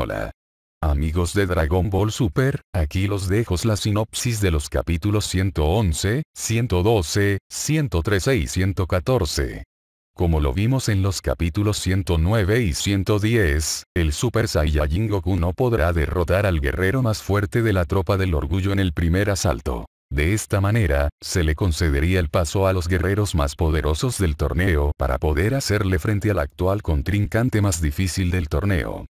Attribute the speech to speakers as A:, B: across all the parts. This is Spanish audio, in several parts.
A: Hola. Amigos de Dragon Ball Super, aquí los dejo la sinopsis de los capítulos 111, 112, 113 y 114. Como lo vimos en los capítulos 109 y 110, el Super Saiyajin Goku no podrá derrotar al guerrero más fuerte de la tropa del orgullo en el primer asalto. De esta manera, se le concedería el paso a los guerreros más poderosos del torneo para poder hacerle frente al actual contrincante más difícil del torneo.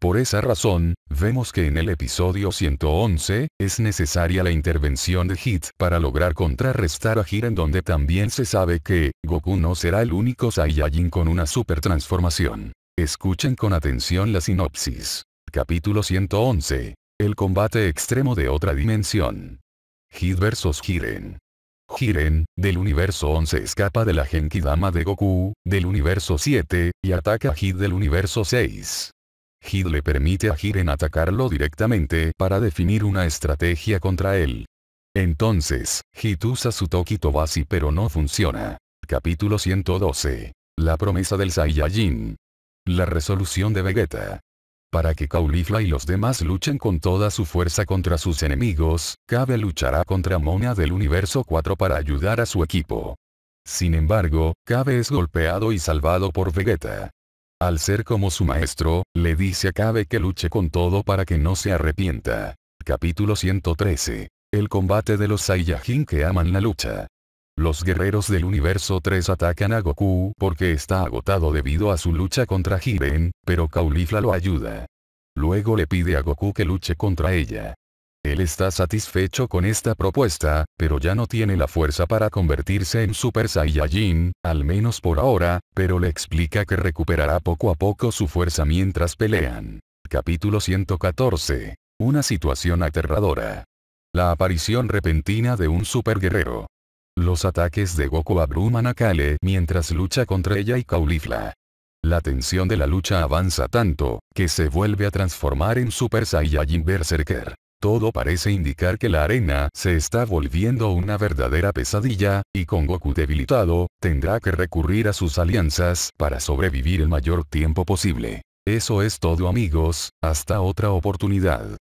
A: Por esa razón, vemos que en el episodio 111, es necesaria la intervención de Hit para lograr contrarrestar a Hiren donde también se sabe que, Goku no será el único Saiyajin con una super transformación. Escuchen con atención la sinopsis. Capítulo 111. El combate extremo de otra dimensión. Hit vs Hiren. Hiren, del universo 11 escapa de la Dama de Goku, del universo 7, y ataca a Hit del universo 6. Hid le permite a en atacarlo directamente para definir una estrategia contra él. Entonces, Hit usa su Toki Tobasi pero no funciona. Capítulo 112. La promesa del Saiyajin. La resolución de Vegeta. Para que Caulifla y los demás luchen con toda su fuerza contra sus enemigos, Kabe luchará contra Mona del Universo 4 para ayudar a su equipo. Sin embargo, Cabe es golpeado y salvado por Vegeta. Al ser como su maestro, le dice a Kabe que luche con todo para que no se arrepienta. Capítulo 113. El combate de los Saiyajin que aman la lucha. Los guerreros del universo 3 atacan a Goku porque está agotado debido a su lucha contra Jiren, pero Caulifla lo ayuda. Luego le pide a Goku que luche contra ella. Él está satisfecho con esta propuesta, pero ya no tiene la fuerza para convertirse en Super Saiyajin, al menos por ahora, pero le explica que recuperará poco a poco su fuerza mientras pelean. Capítulo 114. Una situación aterradora. La aparición repentina de un superguerrero. Los ataques de Goku abruman a Kale mientras lucha contra ella y Caulifla. La tensión de la lucha avanza tanto, que se vuelve a transformar en Super Saiyajin Berserker. Todo parece indicar que la arena se está volviendo una verdadera pesadilla, y con Goku debilitado, tendrá que recurrir a sus alianzas para sobrevivir el mayor tiempo posible. Eso es todo amigos, hasta otra oportunidad.